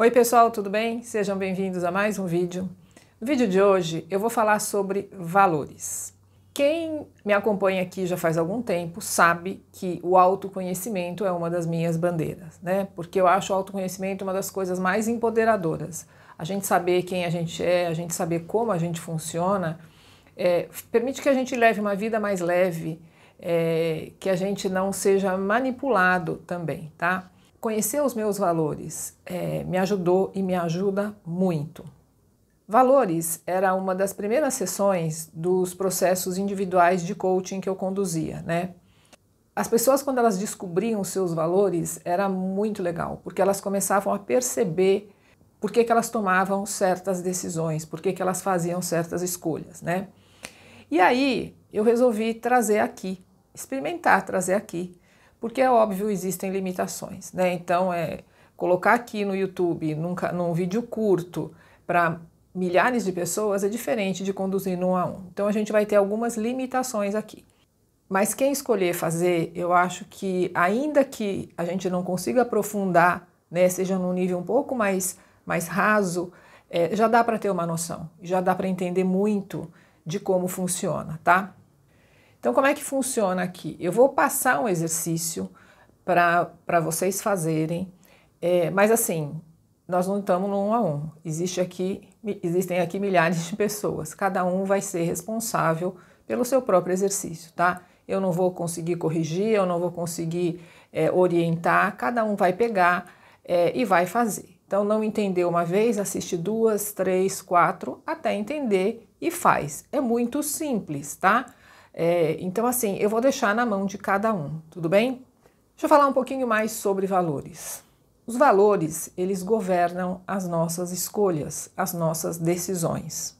Oi pessoal, tudo bem? Sejam bem-vindos a mais um vídeo. No vídeo de hoje eu vou falar sobre valores. Quem me acompanha aqui já faz algum tempo sabe que o autoconhecimento é uma das minhas bandeiras, né? Porque eu acho o autoconhecimento uma das coisas mais empoderadoras. A gente saber quem a gente é, a gente saber como a gente funciona, é, permite que a gente leve uma vida mais leve, é, que a gente não seja manipulado também, tá? conhecer os meus valores é, me ajudou e me ajuda muito. Valores era uma das primeiras sessões dos processos individuais de coaching que eu conduzia, né? As pessoas, quando elas descobriam os seus valores, era muito legal, porque elas começavam a perceber por que, que elas tomavam certas decisões, por que, que elas faziam certas escolhas, né? E aí eu resolvi trazer aqui, experimentar trazer aqui porque é óbvio, existem limitações, né? Então, é colocar aqui no YouTube, num, num vídeo curto, para milhares de pessoas, é diferente de conduzir num a um. Então, a gente vai ter algumas limitações aqui. Mas quem escolher fazer, eu acho que, ainda que a gente não consiga aprofundar, né, seja num nível um pouco mais, mais raso, é, já dá para ter uma noção, já dá para entender muito de como funciona, tá? Então, como é que funciona aqui? Eu vou passar um exercício para vocês fazerem, é, mas assim, nós não estamos no um a um. Existe aqui, existem aqui milhares de pessoas. Cada um vai ser responsável pelo seu próprio exercício, tá? Eu não vou conseguir corrigir, eu não vou conseguir é, orientar. Cada um vai pegar é, e vai fazer. Então, não entendeu uma vez, assiste duas, três, quatro, até entender e faz. É muito simples, tá? É, então, assim, eu vou deixar na mão de cada um, tudo bem? Deixa eu falar um pouquinho mais sobre valores. Os valores, eles governam as nossas escolhas, as nossas decisões.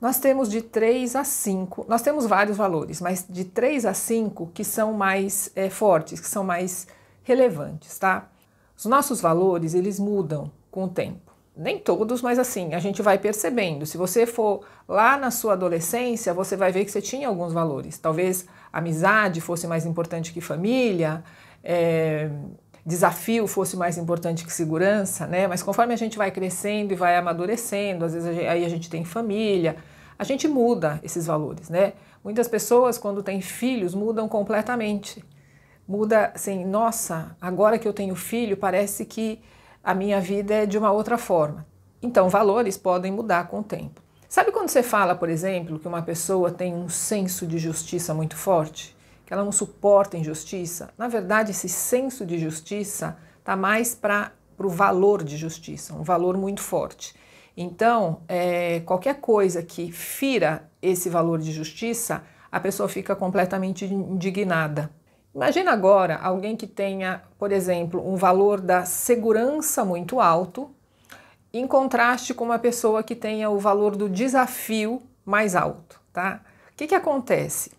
Nós temos de 3 a 5, nós temos vários valores, mas de 3 a 5 que são mais é, fortes, que são mais relevantes, tá? Os nossos valores, eles mudam com o tempo nem todos, mas assim, a gente vai percebendo. Se você for lá na sua adolescência, você vai ver que você tinha alguns valores. Talvez amizade fosse mais importante que família, é, desafio fosse mais importante que segurança, né? Mas conforme a gente vai crescendo e vai amadurecendo, às vezes a gente, aí a gente tem família, a gente muda esses valores, né? Muitas pessoas, quando têm filhos, mudam completamente. Muda assim, nossa, agora que eu tenho filho, parece que a minha vida é de uma outra forma. Então, valores podem mudar com o tempo. Sabe quando você fala, por exemplo, que uma pessoa tem um senso de justiça muito forte? Que ela não suporta injustiça? Na verdade, esse senso de justiça está mais para o valor de justiça, um valor muito forte. Então, é, qualquer coisa que fira esse valor de justiça, a pessoa fica completamente indignada. Imagina agora alguém que tenha, por exemplo, um valor da segurança muito alto, em contraste com uma pessoa que tenha o valor do desafio mais alto, tá? O que, que acontece?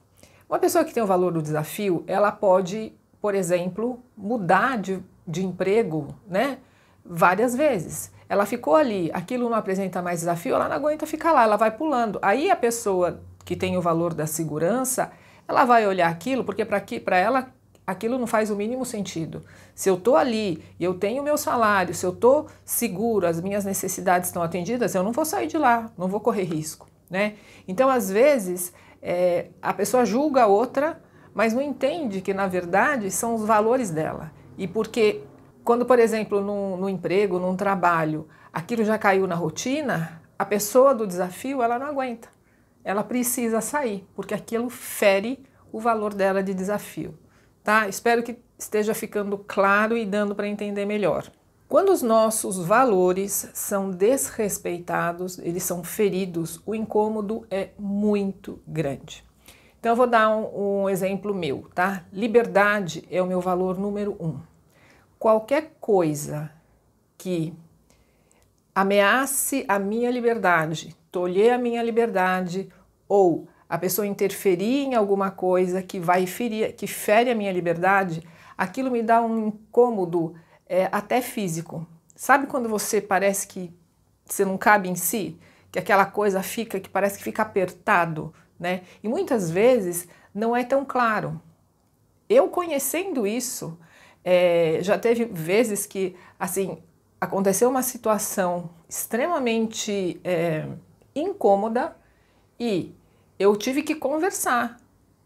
Uma pessoa que tem o valor do desafio, ela pode, por exemplo, mudar de, de emprego, né? Várias vezes. Ela ficou ali, aquilo não apresenta mais desafio, ela não aguenta ficar lá, ela vai pulando. Aí a pessoa que tem o valor da segurança, ela vai olhar aquilo porque para ela aquilo não faz o mínimo sentido. Se eu estou ali e eu tenho meu salário, se eu estou seguro, as minhas necessidades estão atendidas, eu não vou sair de lá, não vou correr risco. Né? Então, às vezes, é, a pessoa julga a outra, mas não entende que, na verdade, são os valores dela. E porque, quando, por exemplo, no emprego, num trabalho, aquilo já caiu na rotina, a pessoa do desafio, ela não aguenta ela precisa sair, porque aquilo fere o valor dela de desafio. Tá? Espero que esteja ficando claro e dando para entender melhor. Quando os nossos valores são desrespeitados, eles são feridos, o incômodo é muito grande. Então, eu vou dar um, um exemplo meu, tá? Liberdade é o meu valor número um. Qualquer coisa que ameace a minha liberdade, tolher a minha liberdade, ou a pessoa interferir em alguma coisa que vai ferir, que fere a minha liberdade, aquilo me dá um incômodo é, até físico. Sabe quando você parece que você não cabe em si, que aquela coisa fica, que parece que fica apertado, né? E muitas vezes não é tão claro. Eu conhecendo isso, é, já teve vezes que, assim, aconteceu uma situação extremamente é, incômoda e eu tive que conversar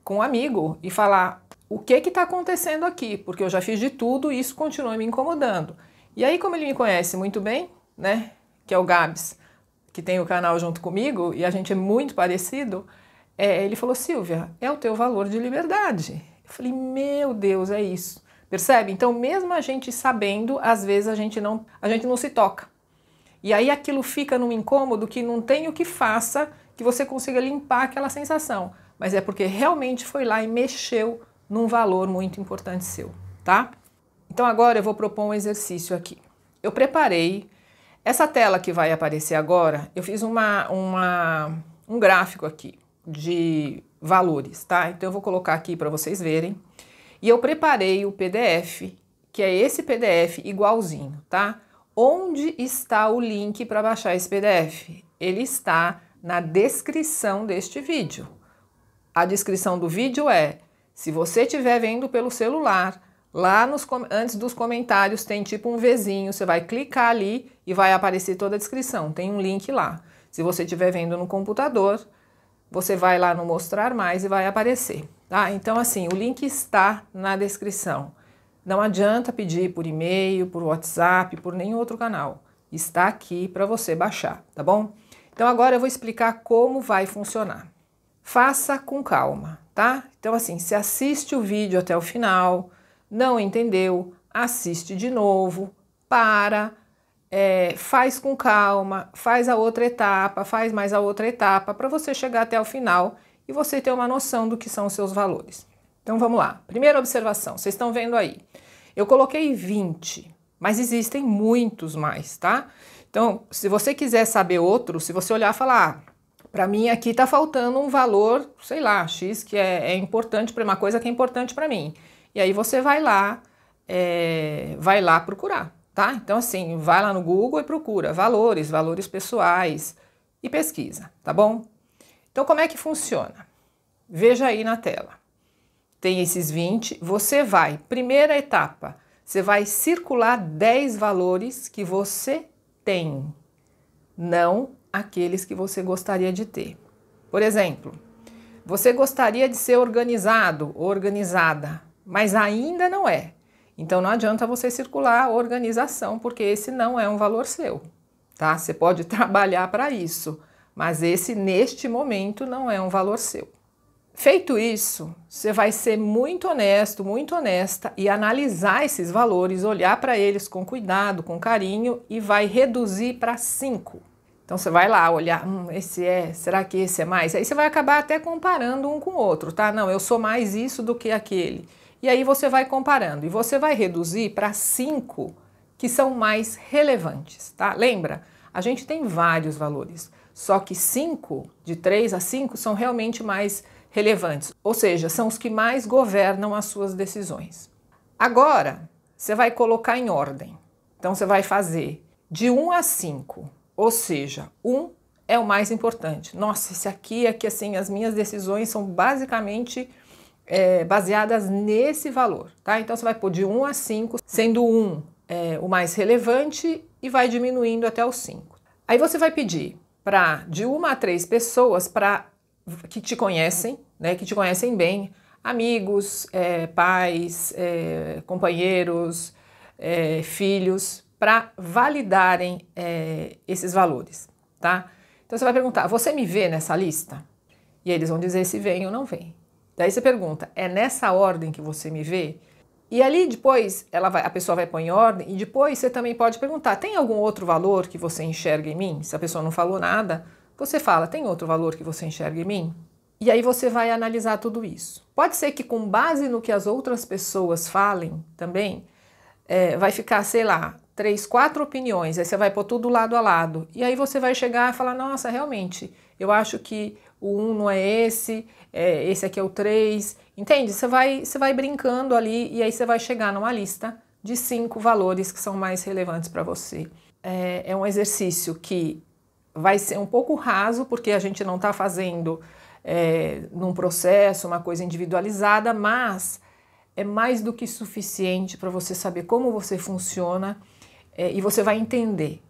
com um amigo e falar o que que está acontecendo aqui, porque eu já fiz de tudo e isso continua me incomodando. E aí, como ele me conhece muito bem, né, que é o Gabs, que tem o canal junto comigo e a gente é muito parecido, é, ele falou, Silvia, é o teu valor de liberdade. Eu falei, meu Deus, é isso. Percebe? Então, mesmo a gente sabendo, às vezes a gente não, a gente não se toca. E aí aquilo fica num incômodo que não tem o que faça que você consiga limpar aquela sensação, mas é porque realmente foi lá e mexeu num valor muito importante seu, tá? Então agora eu vou propor um exercício aqui. Eu preparei essa tela que vai aparecer agora, eu fiz uma, uma um gráfico aqui de valores, tá? Então eu vou colocar aqui para vocês verem. E eu preparei o PDF, que é esse PDF igualzinho, tá? Onde está o link para baixar esse PDF? Ele está na descrição deste vídeo. A descrição do vídeo é: se você estiver vendo pelo celular, Lá nos, antes dos comentários tem tipo um Vzinho, você vai clicar ali e vai aparecer toda a descrição, tem um link lá. Se você estiver vendo no computador, você vai lá no mostrar mais e vai aparecer. Tá? Então, assim, o link está na descrição. Não adianta pedir por e-mail, por WhatsApp, por nenhum outro canal. Está aqui para você baixar, tá bom? Então, agora eu vou explicar como vai funcionar. Faça com calma, tá? Então, assim, se assiste o vídeo até o final, não entendeu, assiste de novo, para, é, faz com calma, faz a outra etapa, faz mais a outra etapa, para você chegar até o final e você ter uma noção do que são os seus valores. Então vamos lá. Primeira observação, vocês estão vendo aí. Eu coloquei 20, mas existem muitos mais, tá? Então, se você quiser saber outro, se você olhar e falar, ah, para mim aqui está faltando um valor, sei lá, X, que é, é importante para uma coisa que é importante para mim. E aí você vai lá, é, vai lá procurar, tá? Então, assim, vai lá no Google e procura valores, valores pessoais e pesquisa, tá bom? Então, como é que funciona? Veja aí na tela. Tem esses 20, você vai, primeira etapa, você vai circular 10 valores que você tem, não aqueles que você gostaria de ter. Por exemplo, você gostaria de ser organizado ou organizada, mas ainda não é. Então não adianta você circular a organização, porque esse não é um valor seu, tá? Você pode trabalhar para isso, mas esse neste momento não é um valor seu. Feito isso, você vai ser muito honesto, muito honesta e analisar esses valores, olhar para eles com cuidado, com carinho e vai reduzir para 5. Então você vai lá olhar, hum, esse é, será que esse é mais? Aí você vai acabar até comparando um com o outro, tá? Não, eu sou mais isso do que aquele. E aí você vai comparando e você vai reduzir para cinco que são mais relevantes, tá? Lembra? A gente tem vários valores, só que cinco, de três a cinco, são realmente mais relevantes, ou seja, são os que mais governam as suas decisões. Agora, você vai colocar em ordem. Então, você vai fazer de 1 um a 5, ou seja, 1 um é o mais importante. Nossa, esse aqui é que assim, as minhas decisões são basicamente é, baseadas nesse valor, tá? Então você vai pôr de 1 a 5, sendo 1 é, o mais relevante e vai diminuindo até os 5. Aí você vai pedir para de uma a três pessoas para que te conhecem, né, que te conhecem bem, amigos, é, pais, é, companheiros, é, filhos, para validarem é, esses valores, tá? Então você vai perguntar: você me vê nessa lista? E eles vão dizer se vem ou não vem. Daí você pergunta: é nessa ordem que você me vê? E ali depois ela vai, a pessoa vai pôr em ordem e depois você também pode perguntar: tem algum outro valor que você enxerga em mim? Se a pessoa não falou nada, você fala: tem outro valor que você enxerga em mim? E aí você vai analisar tudo isso. Pode ser que, com base no que as outras pessoas falem também, é, vai ficar, sei lá, três, quatro opiniões, aí você vai pôr tudo lado a lado. E aí você vai chegar e falar: nossa, realmente, eu acho que o um não é esse, é, esse aqui é o três, Entende? Você vai, você vai brincando ali e aí você vai chegar numa lista de cinco valores que são mais relevantes para você. É, é um exercício que vai ser um pouco raso, porque a gente não está fazendo é, num processo, uma coisa individualizada, mas é mais do que suficiente para você saber como você funciona é, e você vai entender.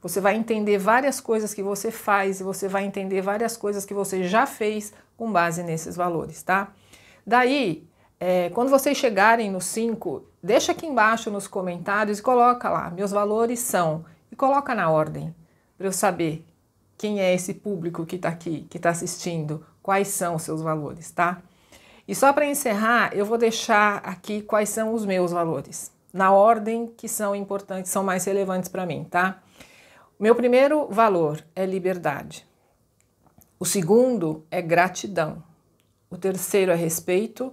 Você vai entender várias coisas que você faz e você vai entender várias coisas que você já fez com base nesses valores, tá? Daí, é, quando vocês chegarem no 5, deixa aqui embaixo nos comentários e coloca lá, meus valores são, e coloca na ordem, para eu saber quem é esse público que está aqui, que está assistindo, quais são os seus valores, tá? E só para encerrar, eu vou deixar aqui quais são os meus valores na ordem que são importantes, são mais relevantes para mim, tá? Meu primeiro valor é liberdade. O segundo é gratidão. O terceiro é respeito.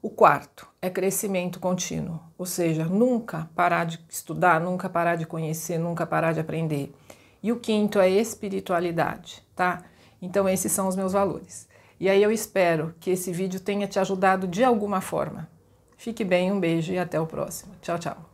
O quarto é crescimento contínuo, ou seja, nunca parar de estudar, nunca parar de conhecer, nunca parar de aprender. E o quinto é espiritualidade, tá? Então esses são os meus valores. E aí eu espero que esse vídeo tenha te ajudado de alguma forma. Fique bem, um beijo e até o próximo. Tchau, tchau.